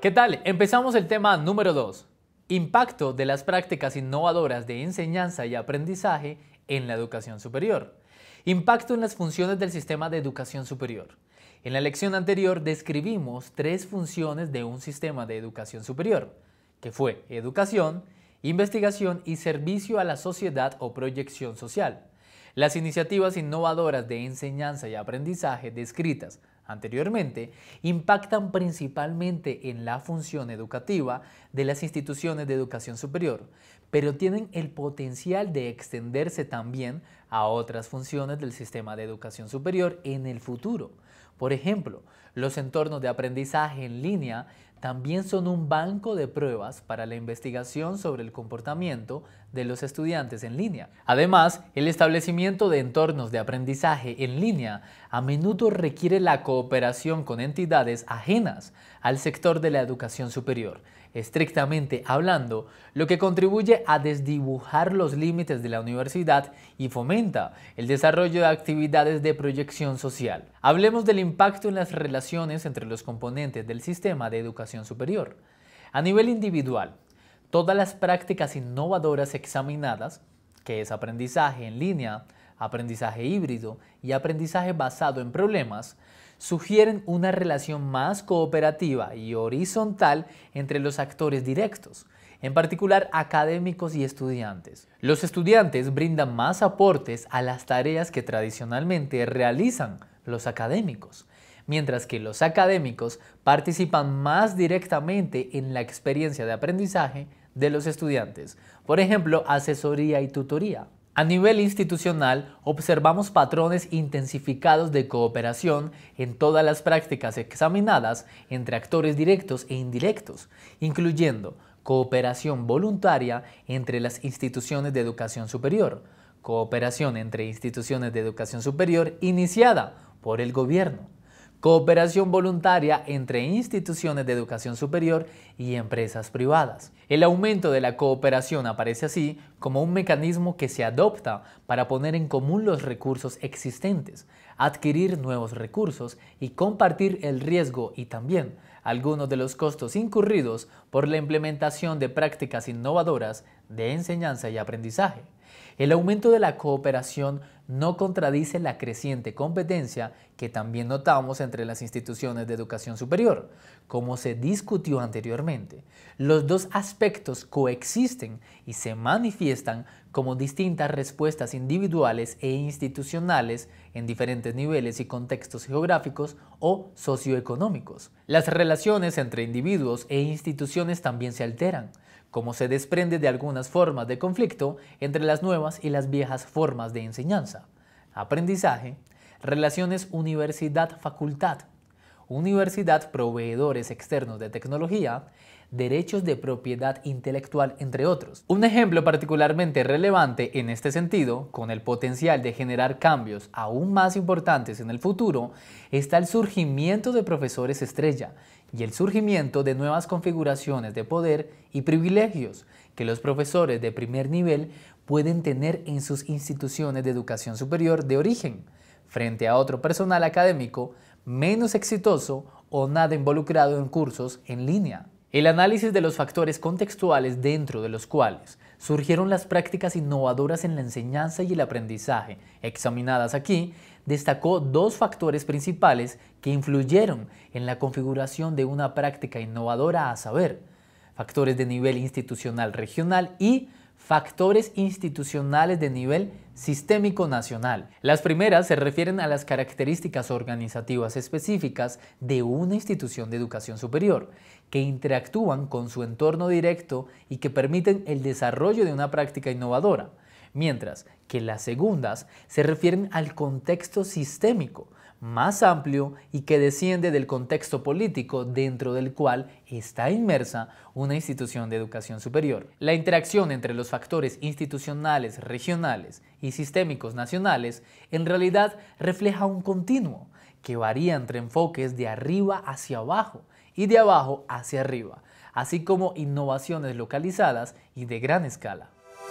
¿Qué tal? Empezamos el tema número 2. Impacto de las prácticas innovadoras de enseñanza y aprendizaje en la educación superior. Impacto en las funciones del sistema de educación superior. En la lección anterior describimos tres funciones de un sistema de educación superior, que fue educación, investigación y servicio a la sociedad o proyección social. Las iniciativas innovadoras de enseñanza y aprendizaje descritas anteriormente, impactan principalmente en la función educativa de las instituciones de educación superior, pero tienen el potencial de extenderse también a otras funciones del sistema de educación superior en el futuro. Por ejemplo, los entornos de aprendizaje en línea también son un banco de pruebas para la investigación sobre el comportamiento de los estudiantes en línea. Además, el establecimiento de entornos de aprendizaje en línea a menudo requiere la cooperación con entidades ajenas al sector de la educación superior, estrictamente hablando, lo que contribuye a desdibujar los límites de la universidad y fomentar el desarrollo de actividades de proyección social. Hablemos del impacto en las relaciones entre los componentes del sistema de educación superior. A nivel individual, todas las prácticas innovadoras examinadas, que es aprendizaje en línea, aprendizaje híbrido y aprendizaje basado en problemas, sugieren una relación más cooperativa y horizontal entre los actores directos, en particular académicos y estudiantes. Los estudiantes brindan más aportes a las tareas que tradicionalmente realizan los académicos, mientras que los académicos participan más directamente en la experiencia de aprendizaje de los estudiantes, por ejemplo, asesoría y tutoría. A nivel institucional, observamos patrones intensificados de cooperación en todas las prácticas examinadas entre actores directos e indirectos, incluyendo cooperación voluntaria entre las instituciones de educación superior, cooperación entre instituciones de educación superior iniciada por el gobierno, cooperación voluntaria entre instituciones de educación superior y empresas privadas. El aumento de la cooperación aparece así como un mecanismo que se adopta para poner en común los recursos existentes, adquirir nuevos recursos y compartir el riesgo y también algunos de los costos incurridos por la implementación de prácticas innovadoras de enseñanza y aprendizaje. El aumento de la cooperación no contradice la creciente competencia que también notamos entre las instituciones de educación superior, como se discutió anteriormente. Los dos aspectos coexisten y se manifiestan como distintas respuestas individuales e institucionales en diferentes niveles y contextos geográficos o socioeconómicos. Las relaciones entre individuos e instituciones también se alteran como se desprende de algunas formas de conflicto entre las nuevas y las viejas formas de enseñanza, aprendizaje, relaciones universidad-facultad, universidad proveedores externos de tecnología, derechos de propiedad intelectual, entre otros. Un ejemplo particularmente relevante en este sentido, con el potencial de generar cambios aún más importantes en el futuro, está el surgimiento de profesores estrella y el surgimiento de nuevas configuraciones de poder y privilegios que los profesores de primer nivel pueden tener en sus instituciones de educación superior de origen, frente a otro personal académico menos exitoso o nada involucrado en cursos en línea. El análisis de los factores contextuales dentro de los cuales surgieron las prácticas innovadoras en la enseñanza y el aprendizaje, examinadas aquí, destacó dos factores principales que influyeron en la configuración de una práctica innovadora a saber, factores de nivel institucional regional y factores institucionales de nivel sistémico nacional. Las primeras se refieren a las características organizativas específicas de una institución de educación superior, que interactúan con su entorno directo y que permiten el desarrollo de una práctica innovadora mientras que las segundas se refieren al contexto sistémico, más amplio y que desciende del contexto político dentro del cual está inmersa una institución de educación superior. La interacción entre los factores institucionales, regionales y sistémicos nacionales en realidad refleja un continuo que varía entre enfoques de arriba hacia abajo y de abajo hacia arriba, así como innovaciones localizadas y de gran escala.